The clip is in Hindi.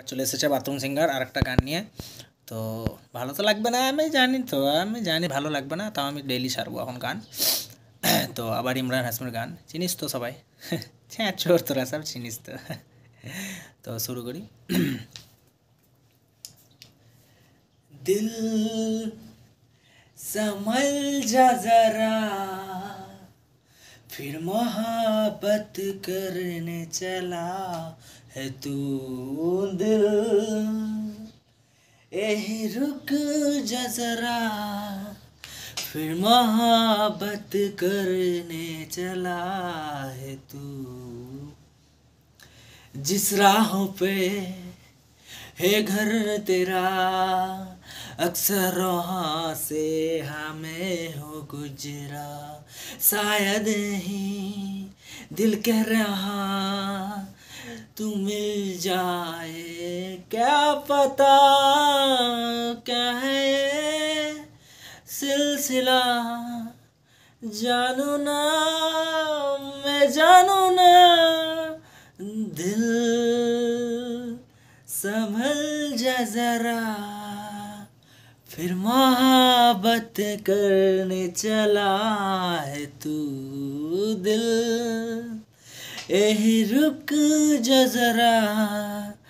আচ্ছা লেসেছে bathroom श्रृंगार আরেকটা গান নিয়ে তো ভালো তো লাগবে না আমি জানি তো আমি জানি ভালো লাগবে না তাও আমি ডেইলি ছাড়বো এখন গান তো আবার ইমরান হাসির গান চিনিস তো সবাই হ্যাঁ চোর তোরা সব চিনিস তো তো শুরু করি দিল সমল যা जरा फिर मोहब्बत करने चला है तू दिल यही रुक जजरा फिर मोहब्बत करने चला है तू जिस राहों पे है घर तेरा अक्सर से हमें हो गुजरा शायद ही दिल कह रहा तू मिल जाए क्या पता क्या है सिलसिला जानू ना मैं जानू ना दिल संभल जा जरा फिर मोहब्बत करने चला है तू दिल ए रुक जरा